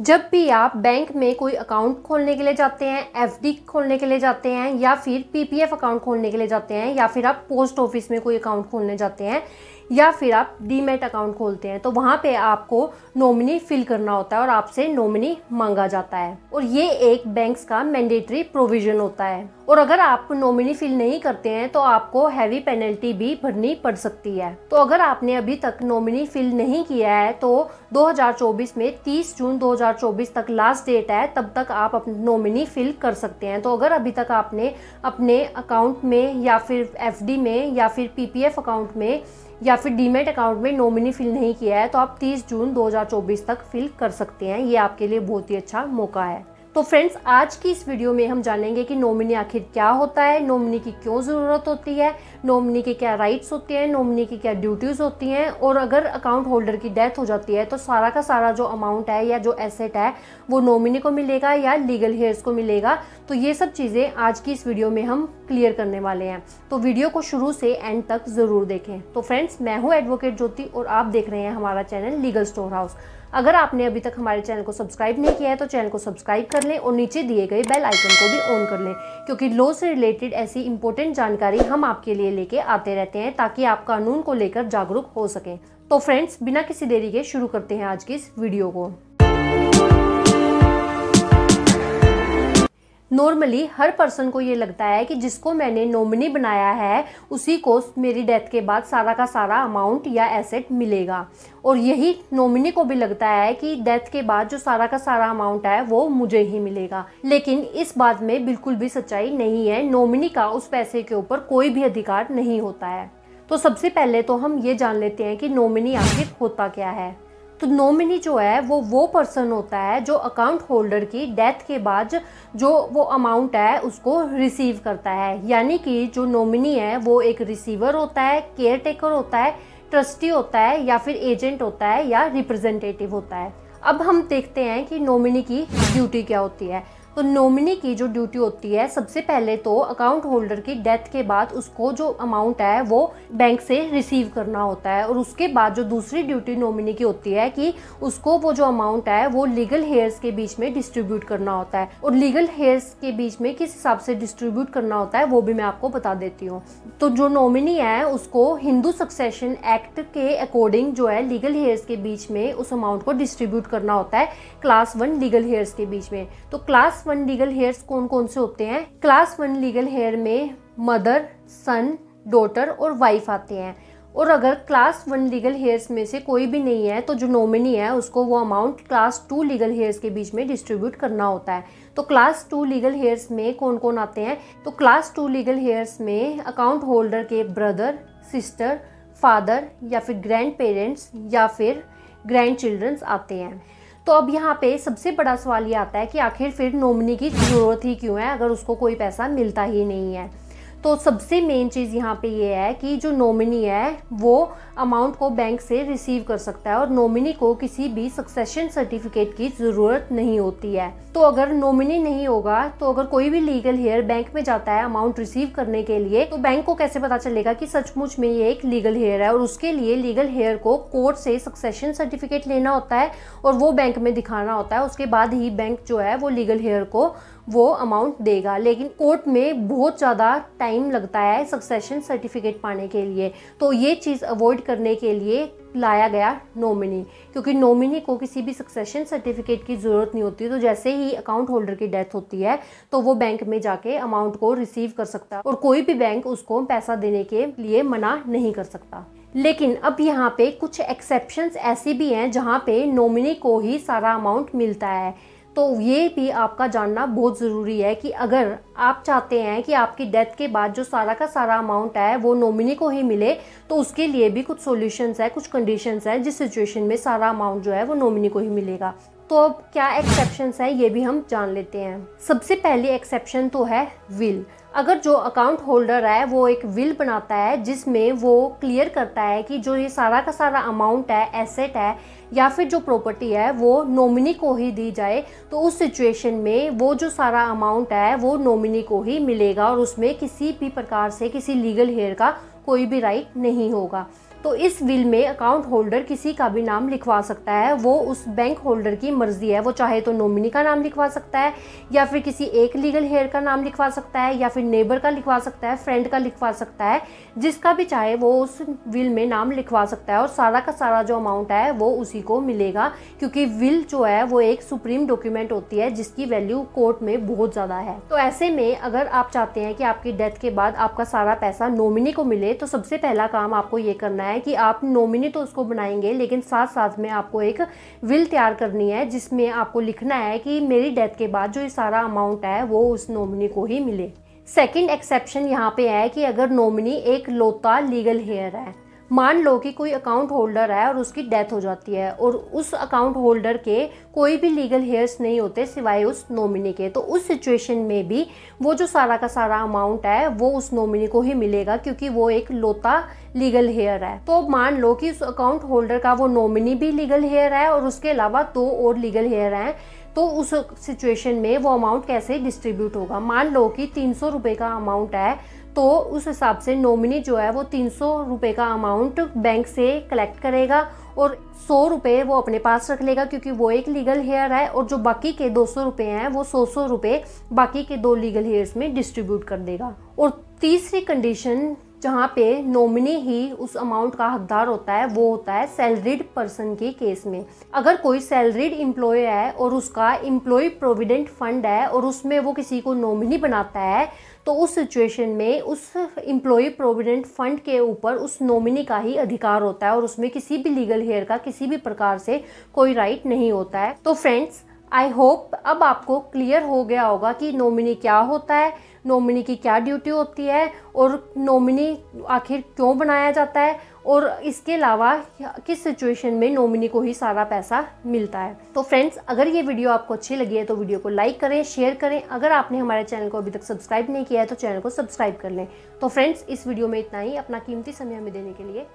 जब भी आप बैंक में कोई अकाउंट खोलने के लिए जाते हैं एफडी खोलने के लिए जाते हैं या फिर पीपीएफ अकाउंट खोलने के लिए जाते हैं या फिर आप पोस्ट ऑफिस में कोई अकाउंट खोलने जाते हैं या फिर आप डीमेट अकाउंट खोलते हैं तो वहाँ पे आपको नॉमिनी फिल करना होता है और आपसे नॉमिनी मांगा जाता है और ये एक बैंक्स का मैंडेटरी प्रोविजन होता है और अगर आप नॉमिनी फिल नहीं करते हैं तो आपको हैवी पेनल्टी भी भरनी पड़ सकती है तो अगर आपने अभी तक नॉमिनी फिल नहीं किया है तो 2024 में 30 जून 2024 तक लास्ट डेट है तब तक आप नॉमिनी फिल कर सकते हैं तो अगर अभी तक आपने अपने अकाउंट में या फिर एफ में या फिर पी अकाउंट में या फिर डीमेट अकाउंट में नॉमिनी फिल नहीं किया है तो आप 30 जून 2024 तक फिल कर सकते हैं ये आपके लिए बहुत ही अच्छा मौका है तो फ्रेंड्स आज की इस वीडियो में हम जानेंगे कि नॉमिनी आखिर क्या होता है नॉमिनी की क्यों ज़रूरत होती है नॉमिनी की क्या राइट्स होती हैं नॉमिनी की क्या ड्यूटीज़ होती हैं और अगर अकाउंट होल्डर की डेथ हो जाती है तो सारा का सारा जो अमाउंट है या जो एसेट है वो नॉमिनी को मिलेगा या लीगल हेयर्स को मिलेगा तो ये सब चीज़ें आज की इस वीडियो में हम क्लियर करने वाले हैं तो वीडियो को शुरू से एंड तक ज़रूर देखें तो फ्रेंड्स मैं हूँ एडवोकेट ज्योति और आप देख रहे हैं हमारा चैनल लीगल स्टोर हाउस अगर आपने अभी तक हमारे चैनल को सब्सक्राइब नहीं किया है तो चैनल को सब्सक्राइब कर लें और नीचे दिए गए बेल आइकन को भी ऑन कर लें क्योंकि लॉ से रिलेटेड ऐसी इंपॉर्टेंट जानकारी हम आपके लिए लेके आते रहते हैं ताकि आप कानून को लेकर जागरूक हो सकें तो फ्रेंड्स बिना किसी देरी के शुरू करते हैं आज की इस वीडियो को नॉर्मली हर पर्सन को ये लगता है कि जिसको मैंने नॉमिनी बनाया है उसी को मेरी डेथ के बाद सारा का सारा अमाउंट या एसेट मिलेगा और यही नॉमिनी को भी लगता है कि डेथ के बाद जो सारा का सारा अमाउंट है वो मुझे ही मिलेगा लेकिन इस बात में बिल्कुल भी सच्चाई नहीं है नॉमिनी का उस पैसे के ऊपर कोई भी अधिकार नहीं होता है तो सबसे पहले तो हम ये जान लेते हैं कि नॉमिनी आखिर होता क्या है तो नॉमिनी जो है वो वो पर्सन होता है जो अकाउंट होल्डर की डेथ के बाद जो वो अमाउंट है उसको रिसीव करता है यानी कि जो नॉमिनी है वो एक रिसीवर होता है केयर टेकर होता है ट्रस्टी होता है या फिर एजेंट होता है या रिप्रेजेंटेटिव होता है अब हम देखते हैं कि नॉमिनी की ड्यूटी क्या होती है तो नॉमिनी की जो ड्यूटी होती है सबसे पहले तो अकाउंट होल्डर की डेथ के बाद उसको जो अमाउंट है वो बैंक से रिसीव करना होता है और उसके बाद जो दूसरी ड्यूटी नॉमिनी की होती है कि उसको वो जो अमाउंट है वो लीगल हेयर्स के बीच में डिस्ट्रीब्यूट करना होता है और लीगल हेयर्स के बीच में किस हिसाब से डिस्ट्रीब्यूट करना होता है वो भी मैं आपको बता देती हूँ तो जो नॉमिनी है उसको हिंदू सक्सेशन एक्ट के अकॉर्डिंग जो है लीगल हेयर्स के बीच में उस अमाउंट को डिस्ट्रीब्यूट करना होता है क्लास वन लीगल हेयर्स के बीच में तो क्लास वन लीगल हेयर्स कौन कौन से होते हैं क्लास वन लीगल हेयर में मदर सन डॉटर और वाइफ आते हैं और अगर क्लास वन लीगल हेयर्स में से कोई भी नहीं है तो जो नॉमिनी है उसको वो amount class two legal heirs के बीच में डिस्ट्रीब्यूट करना होता है तो क्लास टू लीगल हेयर्स में कौन कौन आते हैं तो क्लास टू लीगल हेयर्स में अकाउंट होल्डर के ब्रदर सिस्टर फादर या फिर ग्रैंड पेरेंट्स या फिर ग्रैंड चिल्ड्रंस आते हैं तो अब यहाँ पे सबसे बड़ा सवाल ये आता है कि आखिर फिर नॉमिनी की ज़रूरत ही क्यों है अगर उसको कोई पैसा मिलता ही नहीं है तो सबसे मेन चीज़ यहाँ पे ये है कि जो नॉमिनी है वो अमाउंट को बैंक से रिसीव कर सकता है और नॉमिनी को किसी भी सक्सेशन सर्टिफिकेट की ज़रूरत नहीं होती है तो अगर नॉमिनी नहीं होगा तो अगर कोई भी लीगल हेयर बैंक में जाता है अमाउंट रिसीव करने के लिए तो बैंक को कैसे पता चलेगा कि सचमुच में ये एक लीगल हेयर है और उसके लिए लीगल हेयर को कोर्ट से सक्सेशन सर्टिफिकेट लेना होता है और वो बैंक में दिखाना होता है उसके बाद ही बैंक जो है वो लीगल हेयर को वो अमाउंट देगा लेकिन कोर्ट में बहुत ज़्यादा टाइम लगता है सक्सेशन सर्टिफिकेट पाने के लिए तो ये चीज़ अवॉइड करने के लिए लाया गया नॉमिनी क्योंकि नॉमिनी को किसी भी सक्सेशन सर्टिफिकेट की ज़रूरत नहीं होती तो जैसे ही अकाउंट होल्डर की डेथ होती है तो वो बैंक में जाके अमाउंट को रिसीव कर सकता और कोई भी बैंक उसको पैसा देने के लिए मना नहीं कर सकता लेकिन अब यहाँ पे कुछ एक्सेप्शंस ऐसी भी हैं जहाँ पे नॉमिनी को ही सारा अमाउंट मिलता है तो ये भी आपका जानना बहुत ज़रूरी है कि अगर आप चाहते हैं कि आपकी डेथ के बाद जो सारा का सारा अमाउंट है वो नॉमिनी को ही मिले तो उसके लिए भी कुछ सॉल्यूशंस है कुछ कंडीशंस है जिस सिचुएशन में सारा अमाउंट जो है वो नॉमिनी को ही मिलेगा तो अब क्या एक्सेप्शन है ये भी हम जान लेते हैं सबसे पहले एक्सेप्शन तो है विल अगर जो अकाउंट होल्डर है वो एक विल बनाता है जिसमें वो क्लियर करता है कि जो ये सारा का सारा अमाउंट है एसेट है या फिर जो प्रॉपर्टी है वो नॉमिनी को ही दी जाए तो उस सिचुएशन में वो जो सारा अमाउंट है वो नॉमिनी को ही मिलेगा और उसमें किसी भी प्रकार से किसी लीगल हेयर का कोई भी राइट नहीं होगा तो इस विल में अकाउंट होल्डर किसी का भी नाम लिखवा सकता है वो उस बैंक होल्डर की मर्जी है वो चाहे तो नॉमिनी का नाम लिखवा सकता है या फिर किसी एक लीगल हेयर का नाम लिखवा सकता है या फिर नेबर का लिखवा सकता है फ्रेंड का लिखवा सकता है जिसका भी चाहे वो उस विल में नाम लिखवा सकता है और सारा का सारा जो अमाउंट है वो उसी को मिलेगा क्योंकि विल जो है वो एक सुप्रीम डॉक्यूमेंट होती है जिसकी वैल्यू कोर्ट में बहुत ज़्यादा है तो ऐसे में अगर आप चाहते हैं कि आपकी डेथ के बाद आपका सारा पैसा नॉमिनी को मिले तो सबसे पहला काम आपको ये करना है है कि आप नॉमिनी तो उसको बनाएंगे लेकिन साथ साथ में आपको एक विल तैयार करनी है जिसमें आपको लिखना है कि मेरी डेथ के बाद जो ये सारा अमाउंट है वो उस नॉमिनी को ही मिले सेकंड एक्सेप्शन यहाँ पे है कि अगर नॉमिनी एक लोता लीगल हेयर है मान लो कि कोई अकाउंट होल्डर है और उसकी डेथ हो जाती है और उस अकाउंट होल्डर के कोई भी लीगल हेयर्स नहीं होते सिवाय उस नॉमिनी के तो उस सिचुएशन में भी वो जो सारा का सारा अमाउंट है वो उस नॉमिनी को ही मिलेगा क्योंकि वो एक लोता लीगल हेयर है तो मान लो कि उस अकाउंट होल्डर का वो नॉमिनी भी लीगल हेयर है और उसके अलावा दो तो और लीगल हेयर हैं तो उस सिचुएशन में वो अमाउंट कैसे डिस्ट्रीब्यूट होगा मान लो कि तीन सौ रुपये का अमाउंट है तो उस हिसाब से नॉमिनी जो है वो तीन सौ रुपये का अमाउंट बैंक से कलेक्ट करेगा और सौ रुपये वो अपने पास रख लेगा क्योंकि वो एक लीगल हेयर है और जो बाकी के दो सौ रुपये हैं वो सौ सौ रुपये बाकी के दो लीगल हेयर्स में डिस्ट्रीब्यूट कर देगा और तीसरी कंडीशन जहाँ पे नॉमिनी ही उस अमाउंट का हकदार होता है वो होता है सैलरीड पर्सन के केस में अगर कोई सैलरीड इम्प्लॉय है और उसका इम्प्लॉय प्रोविडेंट फंड है और उसमें वो किसी को नॉमिनी बनाता है तो उस सिचुएशन में उस इम्प्लॉय प्रोविडेंट फंड के ऊपर उस नॉमिनी का ही अधिकार होता है और उसमें किसी भी लीगल हेयर का किसी भी प्रकार से कोई राइट नहीं होता है तो फ्रेंड्स आई होप अब आपको क्लियर हो गया होगा कि नॉमिनी क्या होता है नॉमिनी की क्या ड्यूटी होती है और नॉमिनी आखिर क्यों बनाया जाता है और इसके अलावा किस सिचुएशन में नॉमिनी को ही सारा पैसा मिलता है तो फ्रेंड्स अगर ये वीडियो आपको अच्छी लगी है तो वीडियो को लाइक करें शेयर करें अगर आपने हमारे चैनल को अभी तक सब्सक्राइब नहीं किया है तो चैनल को सब्सक्राइब कर लें तो फ्रेंड्स इस वीडियो में इतना ही अपना कीमती समय हमें देने के लिए